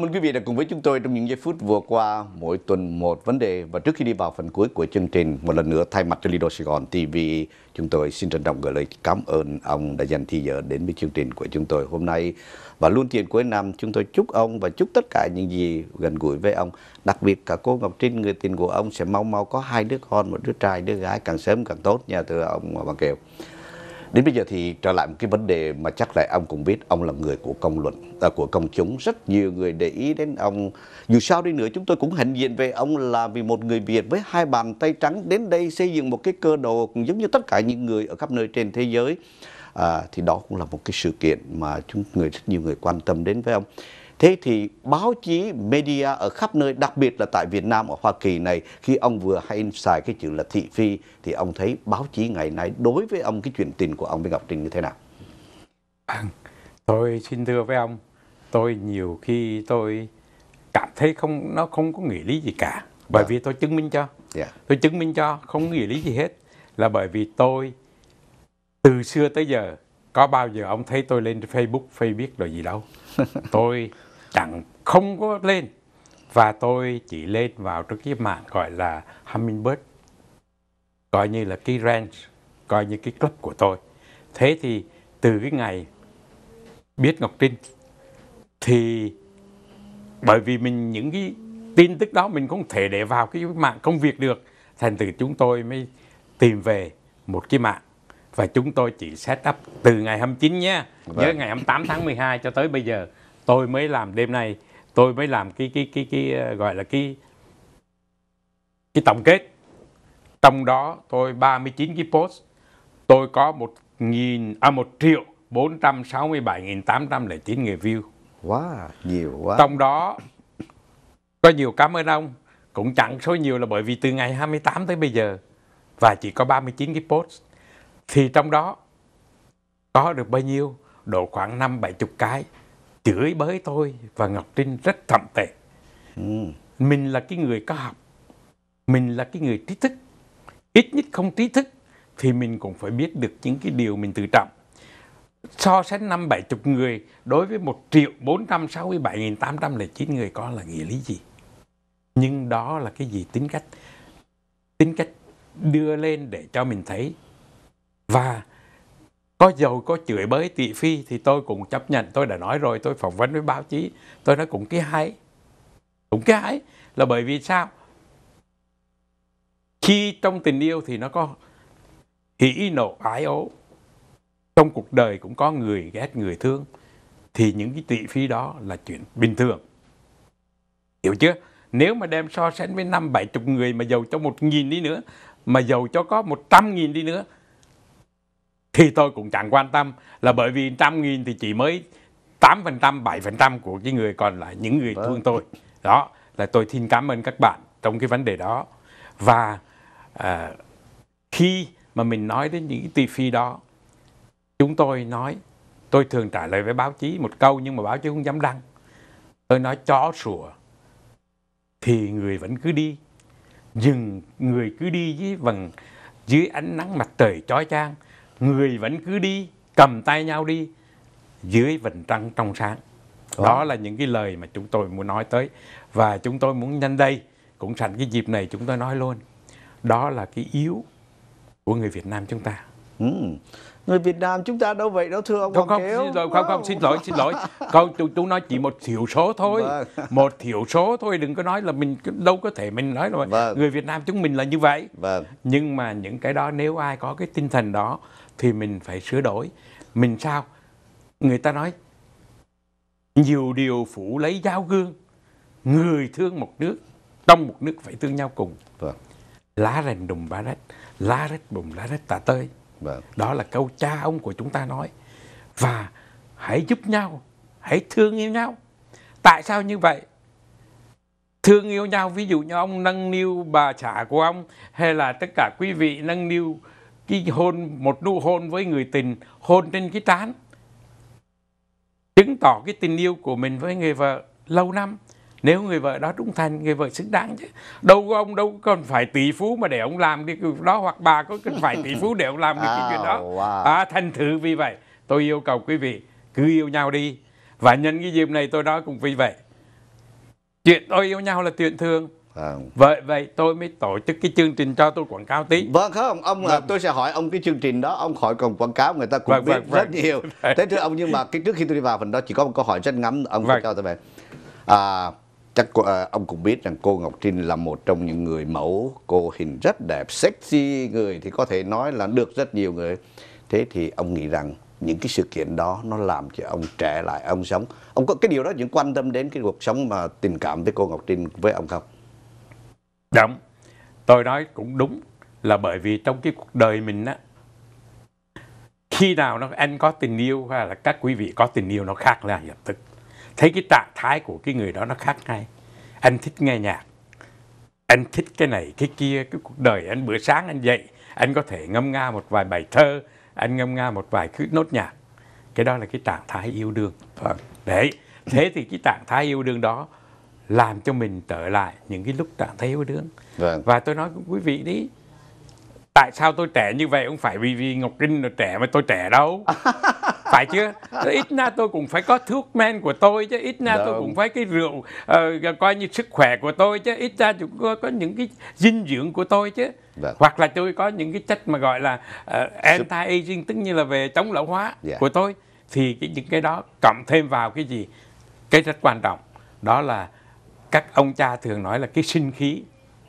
Cảm vâng, ơn quý vị đã cùng với chúng tôi trong những giây phút vừa qua mỗi tuần một vấn đề và trước khi đi vào phần cuối của chương trình một lần nữa thay mặt cho Lido Sài Gòn TV chúng tôi xin trân trọng gửi lời cảm ơn ông đã dành thời giờ đến với chương trình của chúng tôi hôm nay và luôn tiền cuối năm chúng tôi chúc ông và chúc tất cả những gì gần gũi với ông đặc biệt cả cô Ngọc Trinh người tình của ông sẽ mau mau có hai đứa con một đứa trai đứa gái càng sớm càng tốt nha thưa ông bà Kiều. Đến bây giờ thì trở lại một cái vấn đề mà chắc là ông cũng biết, ông là người của công luận, à, của công chúng. Rất nhiều người để ý đến ông. Dù sao đi nữa chúng tôi cũng hạnh diện về ông là vì một người Việt với hai bàn tay trắng đến đây xây dựng một cái cơ đồ cũng giống như tất cả những người ở khắp nơi trên thế giới. À, thì đó cũng là một cái sự kiện mà chúng người rất nhiều người quan tâm đến với ông. Thế thì báo chí, media ở khắp nơi, đặc biệt là tại Việt Nam ở Hoa Kỳ này, khi ông vừa hay xài cái chữ là thị phi, thì ông thấy báo chí ngày nay đối với ông cái chuyện tình của ông với Ngọc Trinh như thế nào? Vâng, tôi xin thưa với ông, tôi nhiều khi tôi cảm thấy không nó không có nghĩa lý gì cả, bởi à. vì tôi chứng minh cho, yeah. Dạ. tôi chứng minh cho không nghĩa lý gì hết, là bởi vì tôi từ xưa tới giờ có bao giờ ông thấy tôi lên Facebook, Facebook rồi gì đâu. tôi chẳng không có lên và tôi chỉ lên vào trước cái mạng gọi là Hummingbird coi như là cái ranch coi như cái club của tôi thế thì từ cái ngày biết Ngọc Trinh thì bởi vì mình những cái tin tức đó mình không thể để vào cái mạng công việc được thành từ chúng tôi mới tìm về một cái mạng và chúng tôi chỉ set up từ ngày 29 nhé nhớ vâng. ngày 28 tháng 12 cho tới bây giờ tôi mới làm đêm nay tôi mới làm cái cái cái cái ờ, gọi là cái cái tổng kết trong đó tôi 39 cái post tôi có một nghìn à một triệu 467.809 người view quá wow, nhiều quá trong đó có nhiều cảm ơn ông cũng chẳng số nhiều là bởi vì từ ngày 28 tới bây giờ và chỉ có 39 cái post thì trong đó có được bao nhiêu độ khoảng năm bảy chục cái chửi bới tôi và Ngọc Trinh rất thậm tệ. Ừ. Mình là cái người có học, mình là cái người trí thức. Ít nhất không trí thức thì mình cũng phải biết được những cái điều mình tự trọng. So sánh năm bảy chục người đối với một triệu bốn trăm sáu mươi bảy nghìn tám trăm lẻ chín người có là nghĩa lý gì? Nhưng đó là cái gì tính cách? Tính cách đưa lên để cho mình thấy và có dầu có chửi bới tị phi thì tôi cũng chấp nhận tôi đã nói rồi tôi phỏng vấn với báo chí tôi nói cũng cái hay cũng cái hay là bởi vì sao khi trong tình yêu thì nó có hỉ nộ ái ố trong cuộc đời cũng có người ghét người thương thì những cái tị phi đó là chuyện bình thường hiểu chưa nếu mà đem so sánh với năm bảy chục người mà giàu cho một nghìn đi nữa mà giàu cho có một trăm nghìn đi nữa thì tôi cũng chẳng quan tâm là bởi vì trăm nghìn thì chỉ mới 8%, 7% của cái người còn lại những người vâng. thương tôi. Đó là tôi xin cảm ơn các bạn trong cái vấn đề đó. Và à, khi mà mình nói đến những cái phi đó, chúng tôi nói, tôi thường trả lời với báo chí một câu nhưng mà báo chí không dám đăng. Tôi nói chó sủa thì người vẫn cứ đi. Dừng người cứ đi dưới bằng dưới ánh nắng mặt trời chói chang người vẫn cứ đi cầm tay nhau đi dưới vầng trăng trong sáng đó. đó là những cái lời mà chúng tôi muốn nói tới và chúng tôi muốn nhân đây cũng sẵn cái dịp này chúng tôi nói luôn đó là cái yếu của người Việt Nam chúng ta ừ. người Việt Nam chúng ta đâu vậy đâu thưa ông không không xin lỗi không không xin lỗi xin lỗi câu chúng tôi nói chỉ một thiểu số thôi vâng. một thiểu số thôi đừng có nói là mình đâu có thể mình nói là vâng. người Việt Nam chúng mình là như vậy vâng. nhưng mà những cái đó nếu ai có cái tinh thần đó thì mình phải sửa đổi mình sao người ta nói nhiều điều phủ lấy giáo gương người thương một nước trong một nước phải thương nhau cùng vâng. lá rành đùm ba rách lá rách bùm lá rách tà tơi vâng. đó là câu cha ông của chúng ta nói và hãy giúp nhau hãy thương yêu nhau tại sao như vậy thương yêu nhau ví dụ như ông nâng niu bà xã của ông hay là tất cả quý vị nâng niu cái hôn một nụ hôn với người tình hôn trên cái trán chứng tỏ cái tình yêu của mình với người vợ lâu năm nếu người vợ đó trung thành người vợ xứng đáng chứ đâu có ông đâu cần phải tỷ phú mà để ông làm cái việc đó hoặc bà có cần phải tỷ phú để ông làm cái chuyện đó à, thành thử vì vậy tôi yêu cầu quý vị cứ yêu nhau đi và nhân cái dịp này tôi nói cũng vì vậy chuyện tôi yêu nhau là chuyện thường À. Vậy vậy tôi mới tổ chức cái chương trình cho tôi quảng cáo tí. Vâng không, ông à, vâng. tôi sẽ hỏi ông cái chương trình đó, ông khỏi còn quảng cáo người ta cũng vâng, biết vâng, vâng. rất vâng. nhiều. Thế thưa ông nhưng mà cái trước khi tôi đi vào phần đó chỉ có một câu hỏi rất ngắn ông vâng. cho tôi về. À, chắc à, ông cũng biết rằng cô Ngọc Trinh là một trong những người mẫu, cô hình rất đẹp, sexy người thì có thể nói là được rất nhiều người. Thế thì ông nghĩ rằng những cái sự kiện đó nó làm cho ông trẻ lại ông sống ông có cái điều đó những quan tâm đến cái cuộc sống mà tình cảm với cô Ngọc Trinh với ông không Đúng. Tôi nói cũng đúng là bởi vì trong cái cuộc đời mình á khi nào nó anh có tình yêu hay là các quý vị có tình yêu nó khác là lập tức thấy cái trạng thái của cái người đó nó khác ngay anh thích nghe nhạc anh thích cái này cái kia cái cuộc đời anh bữa sáng anh dậy anh có thể ngâm nga một vài bài thơ anh ngâm nga một vài cứ nốt nhạc cái đó là cái trạng thái yêu đương vâng đấy thế thì cái trạng thái yêu đương đó làm cho mình trở lại những cái lúc trạng thấy yếu đương vâng. và tôi nói với quý vị đi tại sao tôi trẻ như vậy không phải vì vì ngọc kinh là trẻ mà tôi trẻ đâu phải chưa ít na tôi cũng phải có thuốc men của tôi chứ ít na tôi cũng phải cái rượu uh, coi như sức khỏe của tôi chứ ít ra cũng có, có những cái dinh dưỡng của tôi chứ Đúng. Vâng. hoặc là tôi có những cái chất mà gọi là ờ, uh, anti aging tức như là về chống lão hóa yeah. Dạ. của tôi thì cái, những cái đó cộng thêm vào cái gì cái rất quan trọng đó là các ông cha thường nói là cái sinh khí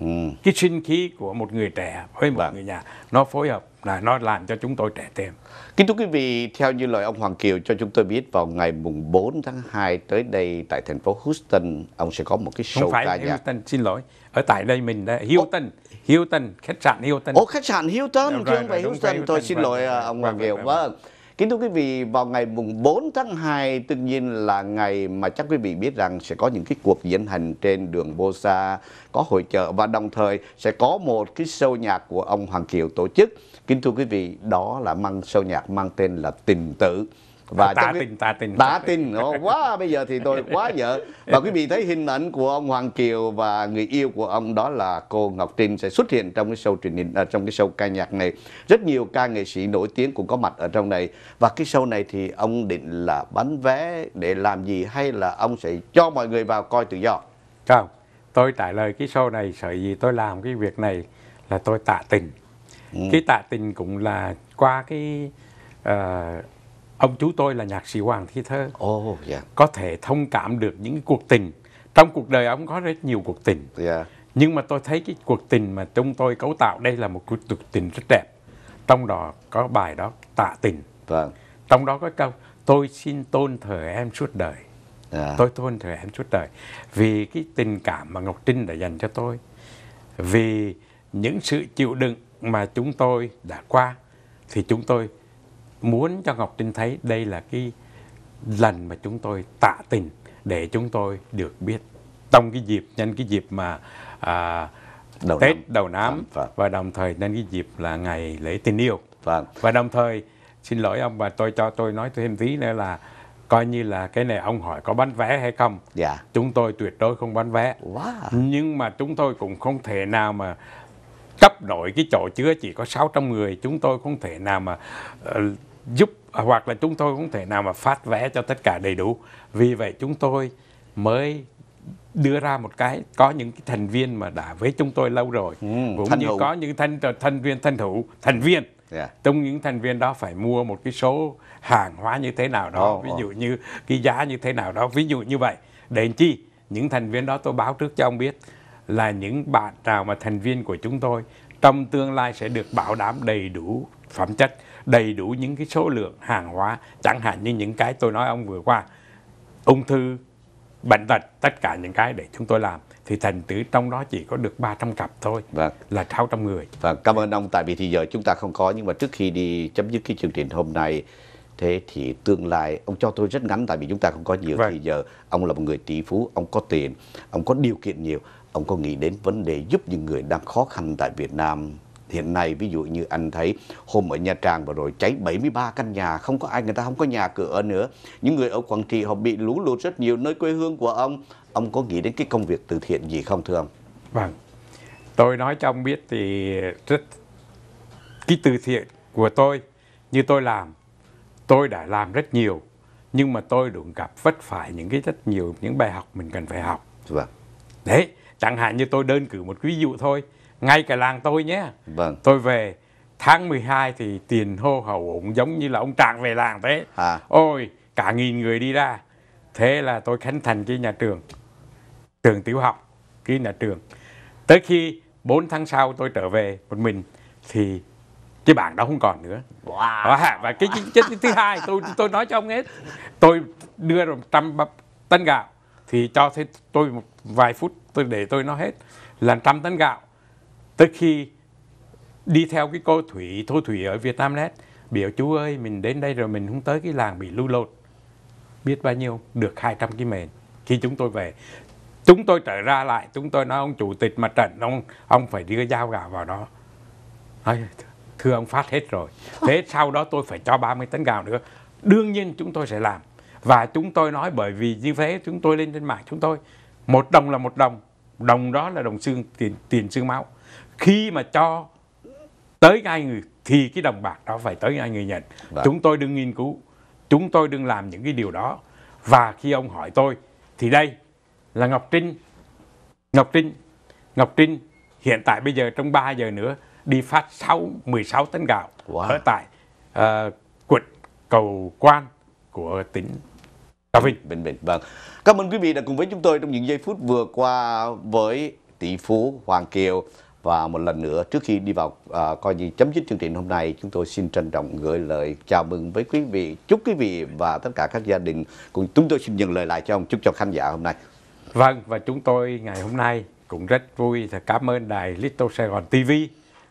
ừ. cái sinh khí của một người trẻ với một Bạn. Vâng. người nhà nó phối hợp là nó làm cho chúng tôi trẻ thêm kính thưa quý vị theo như lời ông Hoàng Kiều cho chúng tôi biết vào ngày mùng 4 tháng 2 tới đây tại thành phố Houston ông sẽ có một cái show không phải ca nhạc xin lỗi ở tại đây mình đã Houston Ô. khách sạn Houston. Ồ khách sạn Houston, chứ không phải Houston tôi xin lỗi vâng, à, ông Hoàng vâng, Kiều vâng Kính thưa quý vị, vào ngày mùng 4 tháng 2 tự nhiên là ngày mà chắc quý vị biết rằng sẽ có những cái cuộc diễn hành trên đường Bô Sa, có hội trợ và đồng thời sẽ có một cái show nhạc của ông Hoàng Kiều tổ chức. Kính thưa quý vị, đó là mang show nhạc mang tên là Tình Tử và ta trong... tin ta tin ta tin quá bây giờ thì tôi quá vợ và quý vị thấy hình ảnh của ông Hoàng Kiều và người yêu của ông đó là cô Ngọc Trinh sẽ xuất hiện trong cái show truyền hình à, trong cái show ca nhạc này rất nhiều ca nghệ sĩ nổi tiếng cũng có mặt ở trong này và cái show này thì ông định là bán vé để làm gì hay là ông sẽ cho mọi người vào coi tự do không tôi trả lời cái show này sở gì tôi làm cái việc này là tôi tạ tình ừ. cái tạ tình cũng là qua cái uh, ông chú tôi là nhạc sĩ Hoàng Thi Thơ. Oh, yeah. Dạ. Có thể thông cảm được những cuộc tình. Trong cuộc đời ông có rất nhiều cuộc tình. Yeah. Dạ. Nhưng mà tôi thấy cái cuộc tình mà chúng tôi cấu tạo đây là một cuộc tình rất đẹp. Trong đó có bài đó tạ tình. Vâng. Trong đó có câu tôi xin tôn thờ em suốt đời. À. Tôi tôn thờ em suốt đời. Vì cái tình cảm mà Ngọc Trinh đã dành cho tôi. Vì những sự chịu đựng mà chúng tôi đã qua thì chúng tôi muốn cho Ngọc Trinh thấy đây là cái lần mà chúng tôi tạ tình để chúng tôi được biết trong cái dịp nhân cái dịp mà à, đầu Tết năm. đầu năm vâng, vâng. và đồng thời nhân cái dịp là ngày lễ tình yêu vâng. và đồng thời xin lỗi ông và tôi cho tôi nói thêm tí nữa là coi như là cái này ông hỏi có bán vé hay không dạ. chúng tôi tuyệt đối không bán vé wow. nhưng mà chúng tôi cũng không thể nào mà cấp đổi cái chỗ chứa chỉ có 600 người chúng tôi không thể nào mà uh, giúp à, hoặc là chúng tôi không thể nào mà phát vé cho tất cả đầy đủ vì vậy chúng tôi mới đưa ra một cái có những cái thành viên mà đã với chúng tôi lâu rồi ừ, cũng như hữu. có những thành ờ, thành viên thành dạ. thủ thành viên yeah. trong những thành viên đó phải mua một cái số hàng hóa như thế nào đó oh, ví dụ oh. như cái giá như thế nào đó ví dụ như vậy để chi những thành viên đó tôi báo trước cho ông biết là những bạn nào mà thành viên của chúng tôi trong tương lai sẽ được bảo đảm đầy đủ phẩm chất, đầy đủ những cái số lượng hàng hóa, chẳng hạn như những cái tôi nói ông vừa qua, ung thư, bệnh tật, tất cả những cái để chúng tôi làm thì thành tứ trong đó chỉ có được 300 cặp thôi vâng. là 600 người. Và cảm ơn ông tại vì thì giờ chúng ta không có nhưng mà trước khi đi chấm dứt cái chương trình hôm nay thế thì tương lai ông cho tôi rất ngắn tại vì chúng ta không có nhiều vâng. thì giờ ông là một người tỷ phú, ông có tiền, ông có điều kiện nhiều ông có nghĩ đến vấn đề giúp những người đang khó khăn tại Việt Nam hiện nay ví dụ như anh thấy hôm ở Nha Trang vừa rồi cháy 73 căn nhà không có ai người ta không có nhà cửa nữa những người ở Quảng Trị họ bị lũ lụt rất nhiều nơi quê hương của ông ông có nghĩ đến cái công việc từ thiện gì không thưa ông vâng tôi nói cho ông biết thì rất cái từ thiện của tôi như tôi làm tôi đã làm rất nhiều nhưng mà tôi cũng gặp vất phải những cái rất nhiều những bài học mình cần phải học vâng đấy chẳng hạn như tôi đơn cử một ví dụ thôi ngay cả làng tôi nhé vâng. tôi về tháng 12 thì tiền hô hậu ủng giống như là ông trạng về làng thế à. ôi cả nghìn người đi ra thế là tôi khánh thành cái nhà trường trường tiểu học cái nhà trường tới khi 4 tháng sau tôi trở về một mình thì cái bảng đó không còn nữa wow. à, và cái chính thứ hai tôi tôi nói cho ông hết tôi đưa một trăm tấn gạo thì cho thấy tôi một vài phút tôi để tôi nói hết là trăm tấn gạo tới khi đi theo cái cô thủy thô thủy ở Việt Nam Net biểu chú ơi mình đến đây rồi mình không tới cái làng bị lưu lột biết bao nhiêu được 200 cái mền khi chúng tôi về chúng tôi trở ra lại chúng tôi nói ông chủ tịch mặt trận ông ông phải đưa dao gạo vào đó nói, thưa ông phát hết rồi thế sau đó tôi phải cho 30 tấn gạo nữa đương nhiên chúng tôi sẽ làm và chúng tôi nói bởi vì như thế chúng tôi lên trên mạng chúng tôi một đồng là một đồng đồng đó là đồng xương tiền tiền xương máu khi mà cho tới ngay người thì cái đồng bạc đó phải tới ngay người nhận Đã. Vâng. chúng tôi đừng nghiên cứu chúng tôi đừng làm những cái điều đó và khi ông hỏi tôi thì đây là Ngọc Trinh Ngọc Trinh Ngọc Trinh hiện tại bây giờ trong 3 giờ nữa đi phát 6 16 tấn gạo wow. ở tại uh, quận cầu quan của tỉnh Trà Vinh. Bình Định. Vâng. Cảm ơn quý vị đã cùng với chúng tôi trong những giây phút vừa qua với tỷ phú Hoàng Kiều. Và một lần nữa trước khi đi vào à, coi như chấm dứt chương trình hôm nay chúng tôi xin trân trọng gửi lời chào mừng với quý vị. Chúc quý vị và tất cả các gia đình cùng chúng tôi xin nhận lời lại cho ông chúc cho khán giả hôm nay. Vâng và chúng tôi ngày hôm nay cũng rất vui và cảm ơn đài Little Sài Gòn TV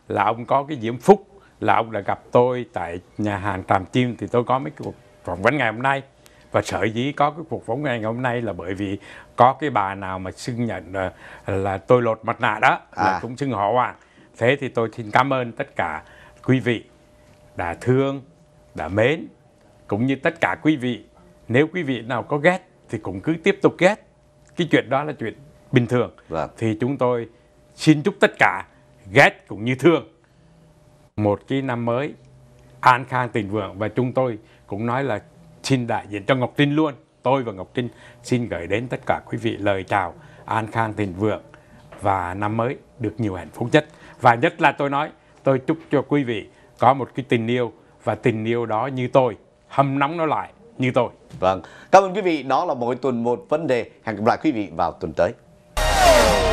là ông có cái diễm phúc là ông đã gặp tôi tại nhà hàng Tràm Chim thì tôi có mấy cuộc phỏng vấn ngày hôm nay và sở dĩ có cái cuộc phóng ngày hôm nay là bởi vì có cái bà nào mà xưng nhận là, là tôi lột mặt nạ đó à. cũng xưng họ hoàng thế thì tôi xin cảm ơn tất cả quý vị đã thương đã mến cũng như tất cả quý vị nếu quý vị nào có ghét thì cũng cứ tiếp tục ghét cái chuyện đó là chuyện bình thường vâng. thì chúng tôi xin chúc tất cả ghét cũng như thương một cái năm mới an khang thịnh vượng và chúng tôi cũng nói là xin đại diện cho Ngọc Trinh luôn. Tôi và Ngọc Trinh xin gửi đến tất cả quý vị lời chào an khang thịnh vượng và năm mới được nhiều hạnh phúc nhất. Và nhất là tôi nói, tôi chúc cho quý vị có một cái tình yêu và tình yêu đó như tôi, hâm nóng nó lại như tôi. Vâng, cảm ơn quý vị. Đó là mỗi tuần một vấn đề. Hẹn gặp lại quý vị vào tuần tới.